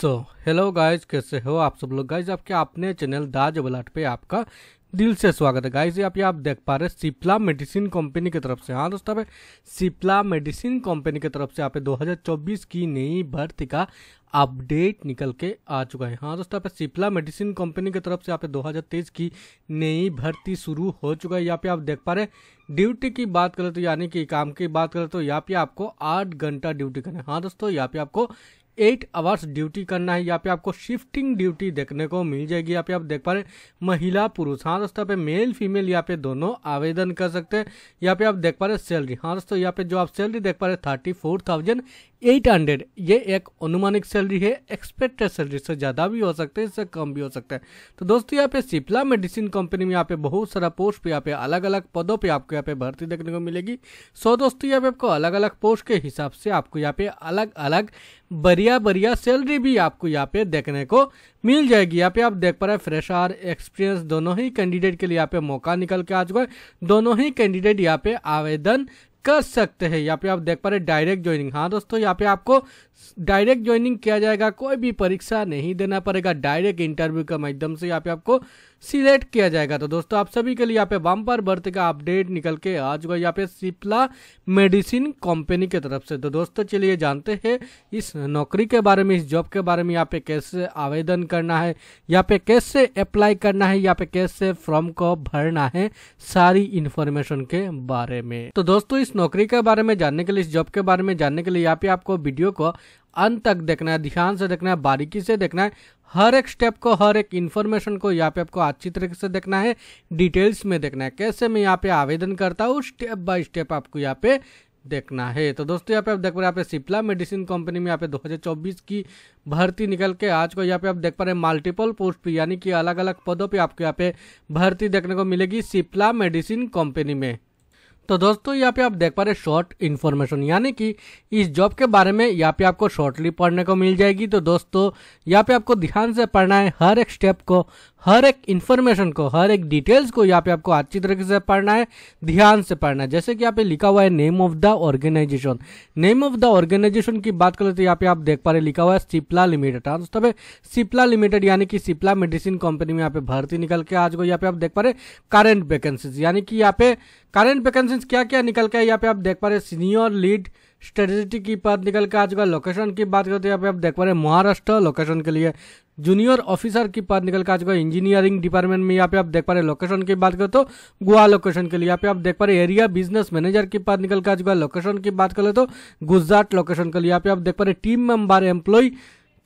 so hello guys कैसे हो आप सब लोग गाइज आपके अपने चैनल दाज बलाट पे आपका दिल से स्वागत है गाइज आप ये आप देख पा रहे हैं सिप्ला मेडिसिन कंपनी की तरफ से हाँ दोस्तों आप सिप्ला मेडिसिन कंपनी की तरफ से आप 2024 की नई भर्ती का अपडेट निकल के आ चुका है हाँ दोस्तों आप सिप्ला मेडिसिन कंपनी की तरफ से आप पे 2023 की नई भर्ती शुरू हो चुका है यहाँ पे आप देख पा रहे ड्यूटी की बात करें तो यानी कि काम की बात करें तो यहाँ पे आपको आठ घंटा ड्यूटी करना है हाँ दोस्तों यहाँ पे आपको एट आवर्स ड्यूटी करना है यहाँ पे आपको शिफ्टिंग ड्यूटी देखने को मिल जाएगी यहाँ पे आप देख पा रहे महिला पुरुष हाँ दोस्तों पे मेल फीमेल यहाँ पे दोनों आवेदन कर सकते हैं यहाँ पे आप देख पा रहे सैलरी हाँ दोस्तों यहाँ पे जो आप सैलरी देख पा रहे thirty four thousand eight hundred ये एक अनुमानिक सैलरी है एक्सपेक्टेड सैलरी से ज़्यादा भी हो सकता है इससे कम भी हो सकता है तो दोस्तों यहाँ पे सिप्ला मेडिसिन कंपनी में यहाँ पे बहुत सारा पोस्ट पे यहाँ पे अलग अलग पदों पे आपको यहाँ पे भर्ती देखने को मिलेगी सो दोस्तों यहाँ पे आपको अलग अलग पोस्ट के हिसाब से आपको यहाँ पे अलग अलग बढ़िया बढ़िया सैलरी भी आपको यहाँ पे देखने को मिल जाएगी यहाँ पे आप देख पा रहे फ्रेशर एक्सपीरियंस दोनों ही कैंडिडेट के लिए यहाँ पे मौका निकल के आ चुका है दोनों ही कैंडिडेट यहाँ पे आवेदन कर सकते हैं यहाँ पे आप देख पा रहे डायरेक्ट ज्वाइनिंग हाँ दोस्तों यहाँ पे आपको डायरेक्ट ज्वाइनिंग किया जाएगा कोई भी परीक्षा नहीं देना पड़ेगा डायरेक्ट इंटरव्यू के माध्यम से यहाँ पे आपको सिलेक्ट किया जाएगा तो दोस्तों आप सभी के लिए यहाँ पे बम्पर बर्थ का अपडेट निकल के आ चुका है यहाँ पे सिप्ला मेडिसिन कंपनी के तरफ से तो दोस्तों चलिए जानते हैं इस नौकरी के बारे में इस जॉब के बारे में यहाँ पे कैसे आवेदन करना है यहाँ पे कैसे अप्लाई करना है यहाँ पे कैसे फॉर्म को भरना है सारी इन्फॉर्मेशन के बारे में तो दोस्तों इस नौकरी के बारे में जानने के लिए इस जॉब के बारे में जानने के लिए यहाँ पे आपको वीडियो को अंत तक देखना है ध्यान से देखना है बारीकी से देखना है हर एक स्टेप को हर एक इन्फॉर्मेशन को यहाँ पे आपको अच्छी तरीके से देखना है डिटेल्स में देखना है कैसे मैं यहाँ पे आवेदन करता हूँ स्टेप बाय स्टेप आपको यहाँ पे देखना है तो दोस्तों यहाँ पे आप देख पा रहे हैं यहाँ पे सिप्ला मेडिसिन कंपनी में यहाँ पे 2024 की भर्ती निकल के आज को यहाँ पे आप देख पा रहे हैं मल्टीपल पोस्ट पे यानी कि अलग अलग पदों पे आपको यहाँ पे भर्ती देखने को मिलेगी सिप्ला मेडिसिन कंपनी में तो दोस्तों यहाँ पे आप देख पा रहे शॉर्ट इन्फॉर्मेशन यानी कि इस जॉब के बारे में यहाँ पे आपको शॉर्टली पढ़ने को मिल जाएगी तो दोस्तों यहाँ पे आपको ध्यान से पढ़ना है हर एक स्टेप को हर एक इन्फॉर्मेशन को हर एक डिटेल्स को यहाँ पे आपको अच्छी तरीके से पढ़ना है ध्यान से पढ़ना है जैसे कि यहाँ पे लिखा हुआ है name of the organisation name of the organisation की बात करें तो यहाँ पे आप देख पा रहे लिखा हुआ है सिप्ला लिमिटेड हाँ दोस्तों सिप्ला लिमिटेड यानी कि सिप्ला मेडिसिन कंपनी में यहाँ पे भर्ती निकल के आज को यहाँ पे आप देख पा रहे करेंट वैकेंसीज यानी कि यहाँ पे करेंट वैकेंसीज क्या क्या निकल के यहाँ पे आप देख पा रहे सीनियर लीड स्ट्रेटेजी की बात निकल के आ चुका लोकेशन की बात करते हैं आप देख पा रहे हैं महाराष्ट्र लोकेशन के लिए जूनियर ऑफिसर की बात निकल के आ चुका इंजीनियरिंग डिपार्टमेंट में यहाँ पे आप देख पा रहे हैं लोकेशन की बात करें तो गोवा लोकेशन के लिए यहाँ पे आप देख पा रहे एरिया बिजनेस मैनेजर की बात निकल के आ चुका लोकेशन की बात करें तो गुजरात लोकेशन के लिए यहाँ पे आप देख पा रहे टीम मेंबर एम्प्लॉय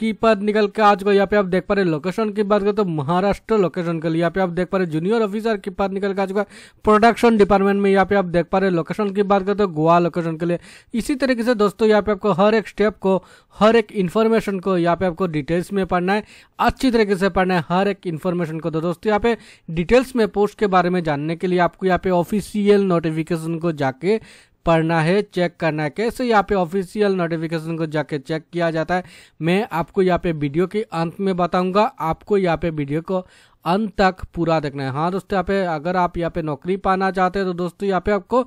की पर निकल के आज को यहाँ पे आप देख पा रहे लोकेशन की बात करें तो महाराष्ट्र लोकेशन के लिए यहाँ पे आप देख पा रहे जूनियर ऑफिसर की पर निकल के आज का प्रोडक्शन डिपार्टमेंट में यहाँ पे आप देख पा रहे लोकेशन की बात करें तो गोवा लोकेशन के लिए इसी तरीके से दोस्तों यहाँ पे आपको हर एक स्टेप को हर एक इन्फॉर्मेशन को यहाँ पे आपको डिटेल्स में पढ़ना है अच्छी तरीके से पढ़ना है हर एक इन्फॉर्मेशन को तो दोस्तों यहाँ पे डिटेल्स में पोस्ट के बारे में जानने के लिए आपको यहाँ पे ऑफिशियल नोटिफिकेशन को जाके पढ़ना है चेक करना है कैसे यहाँ पे ऑफिशियल नोटिफिकेशन को जाके चेक किया जाता है मैं आपको यहाँ पे वीडियो के अंत में बताऊंगा आपको यहाँ पे वीडियो को अंत तक पूरा देखना है हाँ दोस्तों यहाँ पे अगर आप यहाँ पे नौकरी पाना चाहते हैं तो दोस्तों यहाँ पे आपको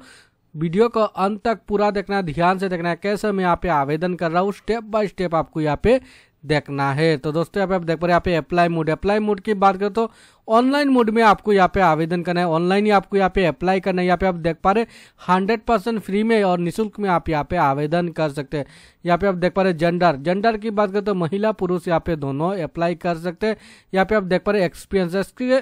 वीडियो को अंत तक पूरा देखना है ध्यान से देखना है कैसे मैं यहाँ पे आवेदन कर रहा हूँ स्टेप बाय स्टेप आपको यहाँ पे देखना है तो दोस्तों यहाँ पे आप देख पा रहे यहाँ पे अप्लाई मोड अप्लाई मोड की बात करें तो ऑनलाइन मोड में आपको यहाँ पे आवेदन करना है ऑनलाइन ही आपको यहाँ पे अप्लाई करना है यहाँ पे आप देख पा रहे हंड्रेड परसेंट फ्री में और निशुल्क में आप यहाँ पे आवेदन कर सकते हैं यहाँ पे आप देख पा रहे जेंडर जेंडर की बात करें तो महिला पुरुष यहाँ पे दोनों अप्लाई कर सकते हैं यहाँ पे आप देख पा रहे एक्सपीरियंस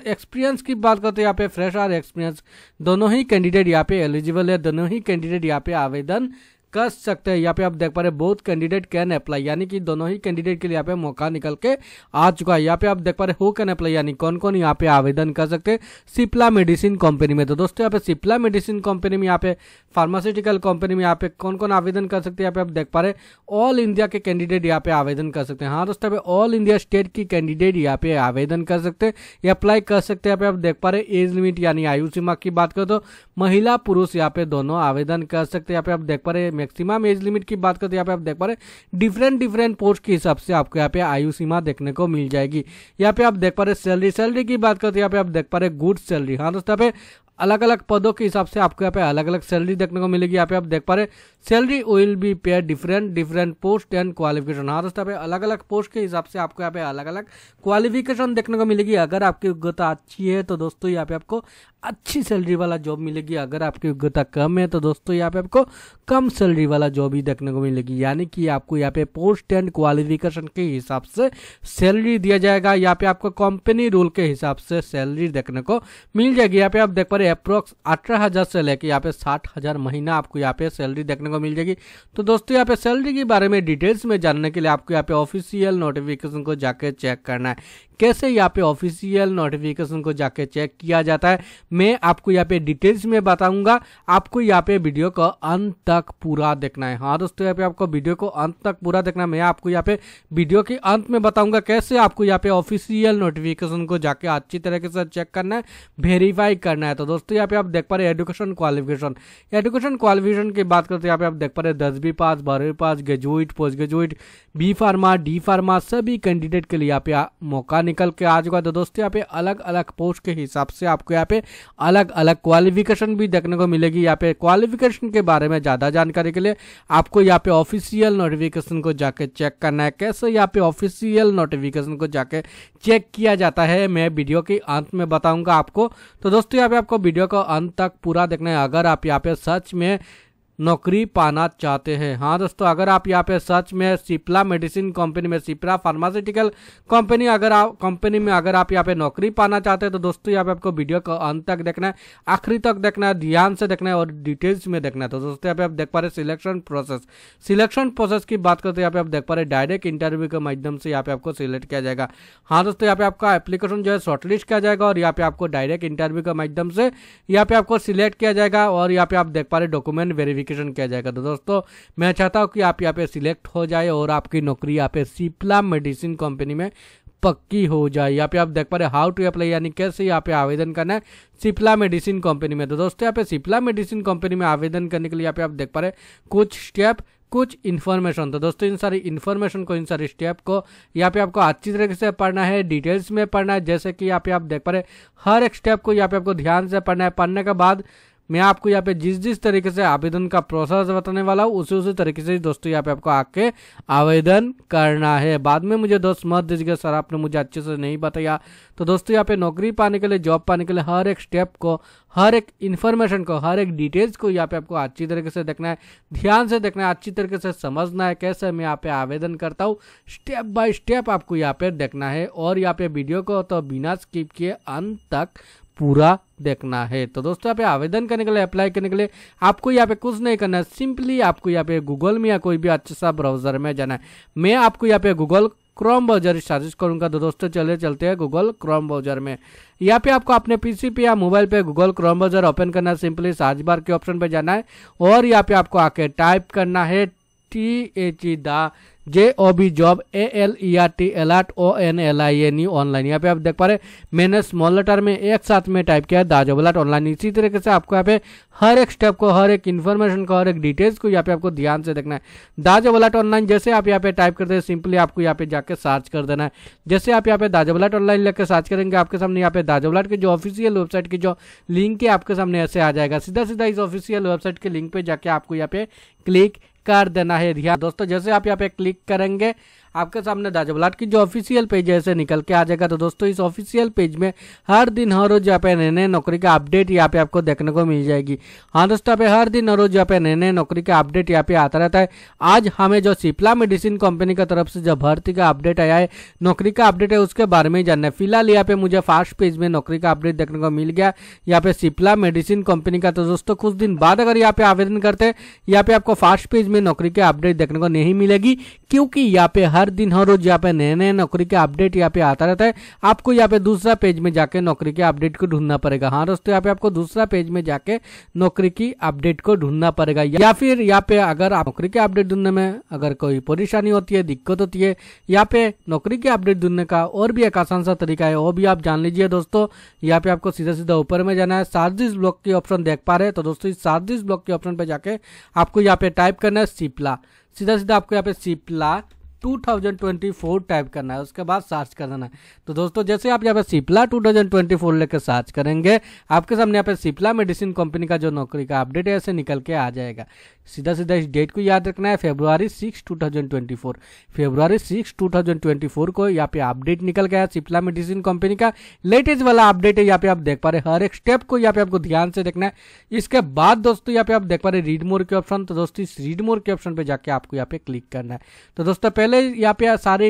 एक्सपीरियंस की बात करते यहाँ पे फ्रेश और एक्सपीरियंस दोनों ही कैंडिडेट यहाँ पे एलिजिबल है दोनों ही कैंडिडेट यहाँ पे आवेदन कर सकते हैं यहाँ पे आप देख पा रहे बोथ कैंडिडेट कैन अप्लाई यानी कि दोनों ही कैंडिडेट के लिए यहाँ पे मौका निकल के आ चुका है यहाँ पे आप देख पा रहे हो कैन अप्लाई यानी कौन कौन यहाँ पे आवेदन कर सकते हैं सिप्ला मेडिसिन कंपनी में तो दोस्तों यहाँ पे सिप्ला मेडिसिन कंपनी में यहाँ पे फार्मास्यूटिकल कंपनी में यहाँ पे कौन कौन आवेदन कर सकते हैं यहाँ पे आप देख पा रहे ऑल इंडिया के कैंडिडेट यहाँ पे आवेदन कर सकते हैं हाँ दोस्तों यहाँ ऑल इंडिया स्टेट की कैंडिडेट यहाँ पे आवेदन कर सकते हैं या अप्लाई कर सकते हैं यहाँ पे आप देख पा रहे एज लिमिट यानी आयु सीमा की बात करें तो महिला पुरुष यहाँ पे दोनों आवेदन कर सकते हैं यहाँ पे आप देख पा रहे मैक्सिमम एज लिमिट की बात करते यहाँ पे आप देख पा रहे डिफरेंट डिफरेंट पोस्ट के हिसाब से आपको यहाँ पे आयु सीमा देखने को मिल जाएगी यहाँ पे आप देख पा रहे सैलरी सैलरी की बात करते यहाँ पे आप देख पा रहे गुड सैलरी हाँ दोस्तों यहाँ पे अलग अलग पदों के हिसाब से आपको यहाँ पे अलग अलग सैलरी देखने को मिलेगी यहाँ पे आप देख पा रहे सैलरी विल बी पे different different post and qualification हाँ दोस्तों अलग अलग पोस्ट के हिसाब से आपको यहाँ पे अलग अलग क्वालिफिकेशन देखने को मिलेगी अगर आपकी योग्यता अच्छी है तो दोस्तों यहाँ पे आपको अच्छी सैलरी वाला जॉब मिलेगी अगर आपकी योग्यता कम है तो दोस्तों यहाँ पे आपको कम सैलरी वाला जॉब ही देखने को मिलेगी यानी कि आपको यहाँ पे पोस्ट एंड क्वालिफिकेशन के हिसाब से सैलरी दिया जाएगा यहाँ पे आपको कंपनी रूल के हिसाब से सैलरी देखने को मिल जाएगी यहाँ पे आप देख पा रहे अप्रोक्स अठारह हज़ार से लेकर यहाँ पे साठ हज़ार महीना आपको यहाँ पे सैलरी देखने को मिल जाएगी तो दोस्तों यहाँ पे सैलरी के बारे में डिटेल्स में जानने के लिए आपको यहाँ पे ऑफिशियल नोटिफिकेशन को जाके चेक करना है कैसे यहाँ पे ऑफिशियल नोटिफिकेशन को जाके चेक किया जाता है मैं आपको यहाँ पे डिटेल्स में बताऊंगा आपको यहाँ पे वीडियो को अंत तक पूरा देखना है हाँ दोस्तों यहाँ पे आपको वीडियो को अंत तक पूरा देखना है मैं आपको यहाँ पे वीडियो के अंत में बताऊंगा कैसे आपको यहाँ पे ऑफिशियल नोटिफिकेशन को जाके अच्छी तरीके से चेक करना है वेरीफाई करना है तो दोस्तों यहाँ पे आप देख पा रहे एडुकेशन क्वालिफिकेशन एडुकेशन क्वालिफिकेशन की बात करते यहाँ पे आप देख पा रहे दसवीं पास बारहवीं pass graduate post graduate B pharma D pharma सभी कैंडिडेट के लिए यहाँ पे मौका निकल के आ चुका तो दोस्तों यहाँ पे अलग अलग पोस्ट के हिसाब से आपको यहाँ पे अलग अलग क्वालिफिकेशन भी देखने को मिलेगी यहाँ पे क्वालिफिकेशन के बारे में ज़्यादा जानकारी के लिए आपको यहाँ पे ऑफिशियल नोटिफिकेशन को जाके चेक करना है कैसे यहाँ पे ऑफिशियल नोटिफिकेशन को जाके चेक किया जाता है मैं वीडियो के अंत में बताऊँगा आपको तो दोस्तों यहाँ पे आपको वीडियो को अंत तक पूरा देखना है अगर आप यहाँ पे सच में नौकरी पाना चाहते हैं हाँ दोस्तों अगर आप यहाँ पे सर्च में सिप्ला मेडिसिन कंपनी में सिप्ला फार्मास्यूटिकल कंपनी अगर आप कंपनी में अगर आप यहाँ पे नौकरी पाना चाहते हैं तो दोस्तों यहाँ पे आपको वीडियो को अंत तक देखना है आखिरी तक देखना है ध्यान से देखना है और डिटेल्स में देखना है तो दोस्तों यहाँ पे आप देख पा रहे सिलेक्शन प्रोसेस सिलेक्शन प्रोसेस की बात करते यहाँ पे आप देख पा रहे डायरेक्ट इंटरव्यू के माध्यम से यहाँ पे आपको सिलेक्ट किया जाएगा हाँ दोस्तों यहाँ पे आपका एप्लीकेशन जो है शॉर्टलिस्ट किया जाएगा और यहाँ पे आपको डायरेक्ट इंटरव्यू के माध्यम से यहाँ पे आपको सिलेक्ट किया जाएगा और यहाँ पे आप देख पा रहे डॉक्यूमेंट वेरिफिकेशन नोटिफिकेशन किया जाएगा तो दोस्तों मैं चाहता हूँ कि आप यहाँ पे सिलेक्ट हो जाए और आपकी नौकरी यहाँ पे सिप्ला मेडिसिन कंपनी में पक्की हो जाए यहाँ पे आप देख पा रहे हाउ टू अप्लाई यानी कैसे यहाँ पे आवेदन करना है सिप्ला मेडिसिन कंपनी में तो दोस्तों यहाँ पे सिप्ला मेडिसिन कंपनी में आवेदन करने के लिए यहाँ पे आप देख पा रहे कुछ स्टेप कुछ इन्फॉर्मेशन तो दोस्तों इन सारी इन्फॉर्मेशन को इन सारे स्टेप को यहाँ पे आपको अच्छी तरीके से पढ़ना है डिटेल्स में पढ़ना है जैसे कि यहाँ पे आप देख पा रहे हर एक स्टेप को यहाँ पे आपको ध्यान से पढ़ना है पढ़ने के बाद मैं आपको यहाँ पे जिस जिस तरीके से आवेदन का प्रोसेस बताने वाला हूँ उसी उसी तरीके से दोस्तों यहाँ पे आपको आके आवेदन करना है बाद में मुझे दोस्त मत दीजिएगा सर आपने मुझे अच्छे से नहीं बताया तो दोस्तों यहाँ पे नौकरी पाने के लिए जॉब पाने के लिए हर एक स्टेप को हर एक इन्फॉर्मेशन को हर एक डिटेल्स को यहाँ पे आपको अच्छी तरीके से देखना है ध्यान से देखना है अच्छी तरीके से समझना है कैसे मैं यहाँ पे आवेदन करता हूँ स्टेप बाय स्टेप आपको यहाँ पे देखना है और यहाँ पे वीडियो को तो बिना स्किप किए अंत तक पूरा देखना है तो दोस्तों यहाँ पे आवेदन करने के लिए अप्लाई करने के लिए आपको यहाँ पे कुछ नहीं करना है सिंपली आपको यहाँ पे गूगल में या कोई भी अच्छा सा ब्राउजर में जाना है मैं आपको यहाँ पे गूगल क्रोम ब्राउजर सर्च करूंगा तो दोस्तों चले चलते हैं गूगल क्रोम ब्राउजर में यहाँ पे आपको अपने पीसी पे या मोबाइल पे गूगल क्रोम ब्राउजर ओपन करना है सिंपली सर्च बार के ऑप्शन पे जाना है और यहाँ पे आपको आके टाइप करना है T H E the J O B job A L E R T alert O N L I N E online यहाँ पे आप देख पा रहे मैंने स्मॉल लेटर में एक साथ में टाइप किया है जॉब अलर्ट ऑनलाइन इसी तरीके से आपको यहाँ पे हर एक स्टेप को हर एक इन्फॉर्मेशन को हर एक डिटेल्स को यहाँ पे आपको ध्यान से देखना है जॉब अलर्ट ऑनलाइन जैसे आप यहाँ पे टाइप करते हैं सिंपली आपको यहाँ पे जाकर सर्च कर देना है जैसे आप यहाँ पे जॉब अलर्ट ऑनलाइन लेकर सर्च करेंगे आपके सामने यहाँ पे जॉब अलर्ट की जो ऑफिशियल वेबसाइट की जो लिंक है आपके सामने ऐसे आ जाएगा सीधा सीधा इस ऑफिशियल वेबसाइट के लिंक पे जाके आपको यहाँ पे क्लिक कर देना है ध्यान दोस्तों जैसे आप यहाँ पे क्लिक करेंगे आपके सामने दाजा ब्लाट की जो ऑफिशियल पेज है ऐसे निकल के आ जाएगा तो दोस्तों इस ऑफिशियल पेज में हर दिन हर रोज यहाँ पे नए नए नौकरी का अपडेट यहाँ पे आपको देखने को मिल जाएगी हाँ दोस्तों पे हर दिन हर रोज यहाँ पे नए नए नौकरी का अपडेट यहाँ पे आता रहता है आज हमें जो सिप्ला मेडिसिन कंपनी की तरफ से जो भर्ती का अपडेट आया है नौकरी का अपडेट है उसके बारे में ही जानना है फिलहाल यहाँ पे मुझे फास्ट पेज में नौकरी का अपडेट देखने को मिल गया यहाँ पे सिप्ला मेडिसिन कंपनी का तो दोस्तों कुछ दिन बाद अगर यहाँ पे आवेदन करते हैं यहाँ पे आपको फास्ट पेज में नौकरी के अपडेट देखने को नहीं मिलेगी क्योंकि यहाँ पे हर दिन हर रोज यहाँ पे नए नए नौकरी के अपडेट यहाँ पे आता रहता है आपको यहाँ पे दूसरा पेज में जाके नौकरी के अपडेट को ढूंढना पड़ेगा हाँ दोस्तों यहाँ पे आपको दूसरा पेज में जाके नौकरी की अपडेट को ढूंढना पड़ेगा या फिर यहाँ पे अगर नौकरी के अपडेट ढूंढने में अगर कोई परेशानी होती है दिक्कत होती है यहाँ पे नौकरी के अपडेट ढूंढने का और भी एक आसान सा तरीका है वो भी आप जान लीजिए दोस्तों यहाँ पे आपको सीधा सीधा ऊपर में जाना है साजिश ब्लॉक की ऑप्शन देख पा रहे तो दोस्तों इस साजिश ब्लॉक के ऑप्शन पे जाके आपको यहाँ पे टाइप करना है सिपला सीधा सीधा आपको यहाँ पे सीपला 2024 टाइप करना है उसके बाद सर्च कर देना है तो दोस्तों जैसे आप यहाँ पे सिप्ला 2024 थाउजेंड लेकर सर्च करेंगे आपके सामने यहाँ पे सिप्ला मेडिसिन कंपनी का जो नौकरी का अपडेट है ऐसे निकल के आ जाएगा सीधा सीधा इस डेट को याद रखना है February six two thousand twenty four February six two thousand twenty four को यहाँ पे अपडेट निकल गया है सिप्ला मेडिसिन कंपनी का लेटेस्ट वाला अपडेट है यहाँ पे आप देख पा रहे हर एक स्टेप को यहाँ पे आपको ध्यान से देखना है इसके बाद दोस्तों यहाँ पे आप देख पा रहे रीड मोर के ऑप्शन तो दोस्तों इस रीड मोर के ऑप्शन पे जाके आपको यहाँ पे क्लिक करना है तो दोस्तों पहले चैनल यहाँ पे सारे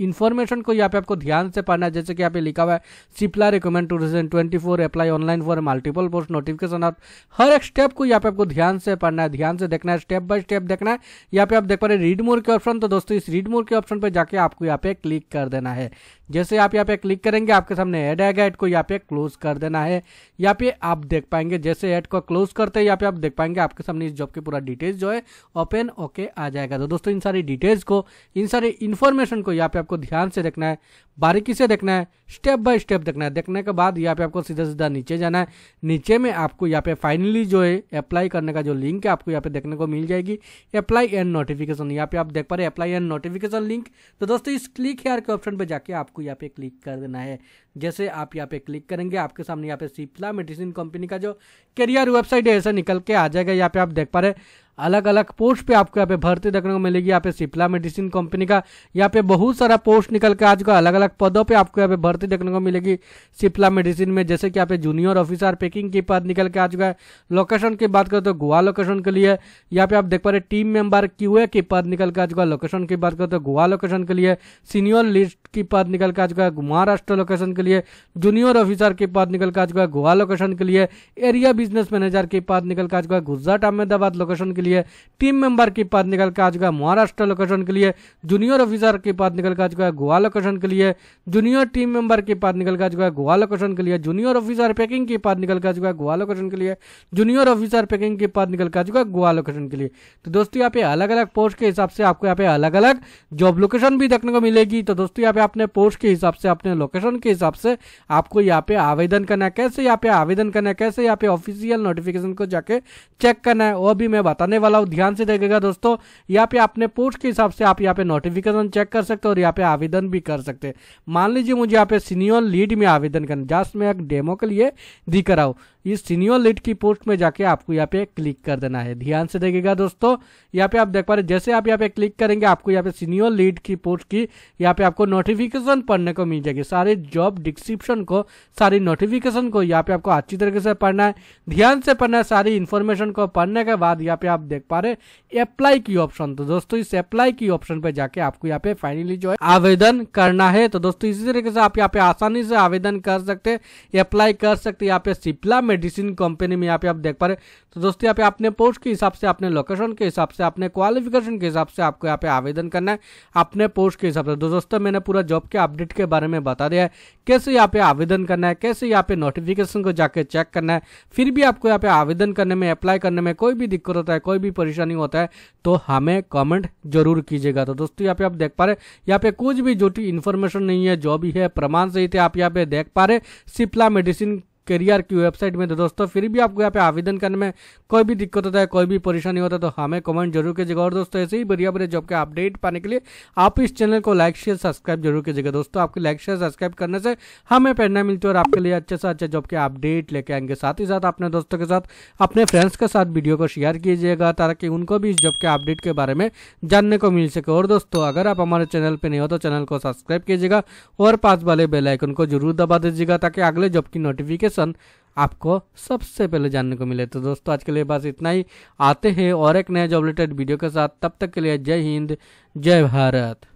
इन्फॉर्मेशन को यहाँ पे आपको ध्यान से पढ़ना है जैसे कि यहाँ पे लिखा हुआ है Cipla recommend to region twenty four apply online for multiple post notification आप हर एक स्टेप को यहाँ पे आपको ध्यान से पढ़ना है ध्यान से देखना है स्टेप बाय स्टेप देखना है यहाँ पे आप देख पा रहे रीड मोर के ऑप्शन तो दोस्तों इस रीड मोर के ऑप्शन पर जाके आपको यहाँ पे क्लिक कर देना है जैसे आप यहाँ पे क्लिक करेंगे आपके सामने एड आएगा एड को यहाँ पे क्लोज कर देना है यहाँ पे आप देख पाएंगे जैसे एड को क्लोज करते हैं यहाँ पे आप देख पाएंगे आपके सामने इस जॉब की पूरा डिटेल्स जो है ओपन ओके आ जाएगा तो दोस्तों इन सारी डिटेल्स को इन सारी इन्फॉर्मेशन को यहाँ पे आपको ध्यान से देखना है बारीकी से देखना है स्टेप बाय स्टेप देखना है देखने के बाद यहाँ पे आपको सीधा सीधा नीचे जाना है नीचे में आपको यहाँ पे फाइनली जो है अप्लाई करने का जो लिंक है आपको यहाँ पे देखने को मिल जाएगी अप्लाई एंड नोटिफिकेशन यहाँ पे आप देख पा रहे अप्लाई एंड नोटिफिकेशन लिंक तो दोस्तों इस क्लिक हेयर के ऑप्शन पर जाके आपको यहाँ पे क्लिक कर देना है जैसे आप यहाँ पे क्लिक करेंगे आपके सामने यहाँ पे सिप्ला मेडिसिन कंपनी का जो करियर वेबसाइट है ऐसा निकल के आ जाएगा यहाँ पे आप देख पा रहे अलग अलग पोस्ट पे आपको यहाँ पे भर्ती देखने को मिलेगी यहाँ पे सिप्ला मेडिसिन कंपनी का यहाँ पे बहुत सारा पोस्ट निकल के आज का अलग अलग पदों पे आपको यहाँ पे भर्ती देखने को मिलेगी सिप्ला मेडिसिन में जैसे कि यहाँ पे जूनियर ऑफिसर पैकिंग की पद निकल के आ चुका है लोकेशन की बात करें तो गोवा लोकेशन के लिए यहाँ पे आप देख पा रहे टीम मेंबर क्यूए की पद निकल के आ चुका है लोकेशन की बात करें तो गोवा लोकेशन के लिए सीनियर लिस्ट की पद निकल के आ चुका है महाराष्ट्र लोकेशन के लिए जूनियर ऑफिसर की पद निकल के आ चुका है गोवा लोकेशन के लिए एरिया बिजनेस मैनेजर की पद निकल के आ चुका है गुजरात अहमदाबाद लोकेशन के लिए टीम मेंबर की पद निकल के आ चुका है महाराष्ट्र लोकेशन के लिए जूनियर ऑफिसर की पद निकल के आ चुका है गोवा लोकेशन के लिए जूनियर टीम मेंबर की पद निकल के आ चुका है गोवा लोकेशन के लिए जूनियर ऑफिसर पैकिंग की पद निकल के आ चुका है गोवा लोकेशन के लिए जूनियर ऑफिसर पैकिंग की पद निकल के आ चुका है गोवा लोकेशन के लिए तो दोस्तों यहाँ पे अलग अलग पोस्ट के हिसाब से आपको यहाँ पे अलग अलग जॉब लोकेशन भी देखने को मिलेगी तो दोस्तों यहाँ पे अपने पोस्ट के हिसाब से अपने लोकेशन के हिसाब से आपको यहाँ पे आवेदन करना है कैसे यहाँ पे आवेदन करना है कैसे यहाँ पे ऑफिशियल नोटिफिकेशन को जाके चेक करना है वो भी मैं बताने करने वाला हूँ ध्यान से देखेगा दोस्तों यहाँ पे अपने पोस्ट के हिसाब से आप यहाँ पे नोटिफिकेशन चेक कर सकते हो और यहाँ पे आवेदन भी कर सकते हैं मान लीजिए मुझे यहाँ पे सीनियर लीड में आवेदन करना जस्ट मैं एक डेमो के लिए दिख रहा हूँ इस सीनियर लीड की पोस्ट में जाके आपको यहाँ पे क्लिक कर देना है ध्यान से देखिएगा दोस्तों यहाँ पे आप देख पा रहे जैसे आप यहाँ पे क्लिक करेंगे आपको यहाँ पे सीनियर लीड की पोस्ट की यहाँ पे आपको नोटिफिकेशन पढ़ने को मिल जाएगी सारे जॉब डिस्क्रिप्शन को सारी नोटिफिकेशन को यहाँ पे आपको अच्छी तरीके से पढ़ना है ध्यान से पढ़ना है सारी इन्फॉर्मेशन को पढ़ने के बाद यहाँ पे आप देख पा रहे अप्लाई की ऑप्शन तो दोस्तों इस अप्लाई की ऑप्शन पे जाके आपको यहाँ पे फाइनली जो है आवेदन करना है तो दोस्तों इसी तरीके से आप यहाँ पे आसानी से आवेदन कर सकते अप्लाई कर सकते यहाँ पे सिप्ला में मेडिसिन कंपनी में यहाँ पे आप देख पा रहे तो दोस्तों यहाँ पे आपने पोस्ट के हिसाब से अपने लोकेशन के हिसाब से अपने क्वालिफिकेशन के हिसाब से आपको यहाँ पे आवेदन करना है अपने पोस्ट के हिसाब से तो दोस्तों मैंने पूरा जॉब के अपडेट के बारे में बता दिया है कैसे यहाँ पे आवेदन करना है कैसे यहाँ पे नोटिफिकेशन को जाके चेक करना है फिर भी आपको यहाँ पे आवेदन करने में अप्लाई करने में कोई भी दिक्कत होता है कोई भी परेशानी होता है तो हमें कॉमेंट जरूर कीजिएगा तो दोस्तों यहाँ पे आप देख पा रहे यहाँ पे कुछ भी जो इन्फॉर्मेशन नहीं है जॉब ही है प्रमाण थे आप यहाँ पे देख पा रहे सिप्ला मेडिसिन करियर की वेबसाइट में तो दोस्तों फिर भी आपको यहाँ पे आवेदन करने में कोई भी दिक्कत होता है कोई भी परेशानी होता है तो हमें कमेंट जरूर कीजिएगा और दोस्तों ऐसे ही बढ़िया बढ़िया जॉब के अपडेट पाने के लिए आप इस चैनल को लाइक शेयर सब्सक्राइब जरूर कीजिएगा दोस्तों आपके लाइक शेयर सब्सक्राइब करने से हमें प्रेरणा मिलती है और आपके लिए अच्छे से अच्छे जॉब के अपडेट लेके आएंगे साथ ही साथ अपने दोस्तों के साथ अपने फ्रेंड्स के साथ वीडियो को शेयर कीजिएगा ताकि उनको भी इस जॉब के अपडेट के बारे में जानने को मिल सके और दोस्तों अगर आप हमारे चैनल पर नहीं हो तो चैनल को सब्सक्राइब कीजिएगा और पास वाले बेलाइकन को जरूर दबा दीजिएगा ताकि अगले जॉब की नोटिफिकेशन नोटिफिकेशन आपको सबसे पहले जानने को मिले तो दोस्तों आज के लिए बस इतना ही आते हैं और एक नए जॉब रिलेटेड वीडियो के साथ तब तक के लिए जय हिंद जय भारत